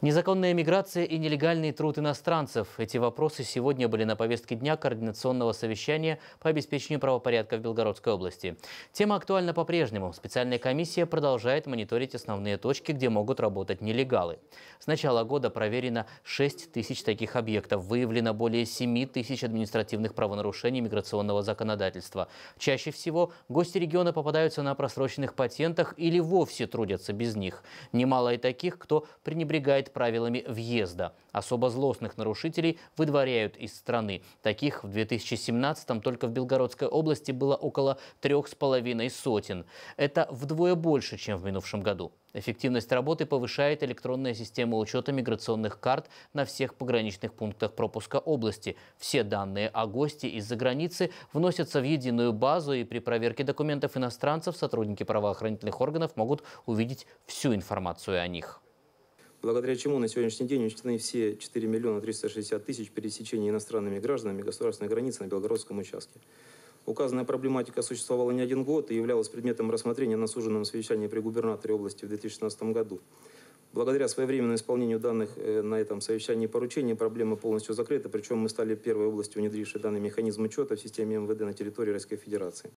Незаконная миграция и нелегальный труд иностранцев. Эти вопросы сегодня были на повестке дня Координационного совещания по обеспечению правопорядка в Белгородской области. Тема актуальна по-прежнему. Специальная комиссия продолжает мониторить основные точки, где могут работать нелегалы. С начала года проверено 6 тысяч таких объектов. Выявлено более 7 тысяч административных правонарушений миграционного законодательства. Чаще всего гости региона попадаются на просроченных патентах или вовсе трудятся без них. Немало и таких, кто пренебрегает обладает правилами въезда. Особо злостных нарушителей выдворяют из страны. Таких в 2017-м только в Белгородской области было около трех с половиной сотен. Это вдвое больше, чем в минувшем году. Эффективность работы повышает электронная система учета миграционных карт на всех пограничных пунктах пропуска области. Все данные о гости из-за границы вносятся в единую базу, и при проверке документов иностранцев сотрудники правоохранительных органов могут увидеть всю информацию о них благодаря чему на сегодняшний день учтены все 4 миллиона 360 тысяч пересечений иностранными гражданами государственной границы на Белгородском участке. Указанная проблематика существовала не один год и являлась предметом рассмотрения на суженном совещании при губернаторе области в 2016 году. Благодаря своевременному исполнению данных э, на этом совещании поручений проблема полностью закрыта, причем мы стали первой областью, внедрившей данный механизм учета в системе МВД на территории Российской Федерации.